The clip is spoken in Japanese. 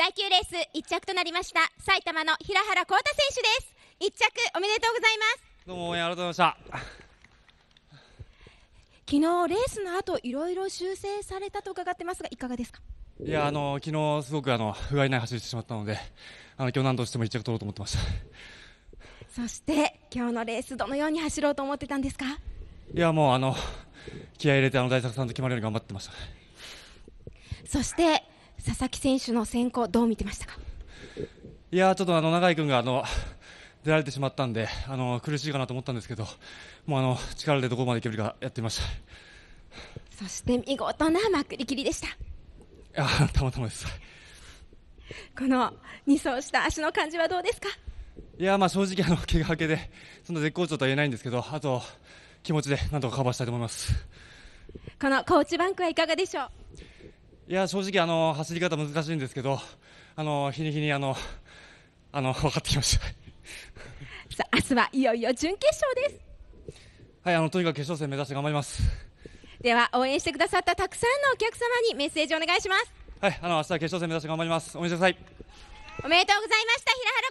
第9レース1着となりました埼玉の平原浩太選手です1着おめでとうございますどうも応援ありがとうございました昨日レースの後いろいろ修正されたと伺ってますがいかがですかいやあの昨日すごくあの不甲斐ない走りしてしまったのであの今日何としても1着取ろうと思ってましたそして今日のレースどのように走ろうと思ってたんですかいやもうあの気合い入れてあの大作さんと決まるように頑張ってましたそして佐々木選手の選考どう見てましたかいやちょっとあの永井君があの 出られてしまったんであの苦しいかなと思ったんですけどもうあの力でどこまでいけるかやってましたそして見事なまくりきりでしたあたまたまですこの2走した足の感じはどうですかいやまあ正直あの怪我 明けでそんな絶好調とは言えないんですけどあと気持ちでなんとかカバーしたいと思いますこのコーチバンクはいかがでしょういや正直あの走り方難しいんですけどあの日に日にあのあの 分かってきましたさあ明日はいよいよ準決勝ですはいあのとにかく決勝戦目指して頑張りますでは応援してくださったたくさんのお客様にメッセージをお願いしますはいあの明日は決勝戦目指して頑張りますおめでとうございます。おめでとうございました平原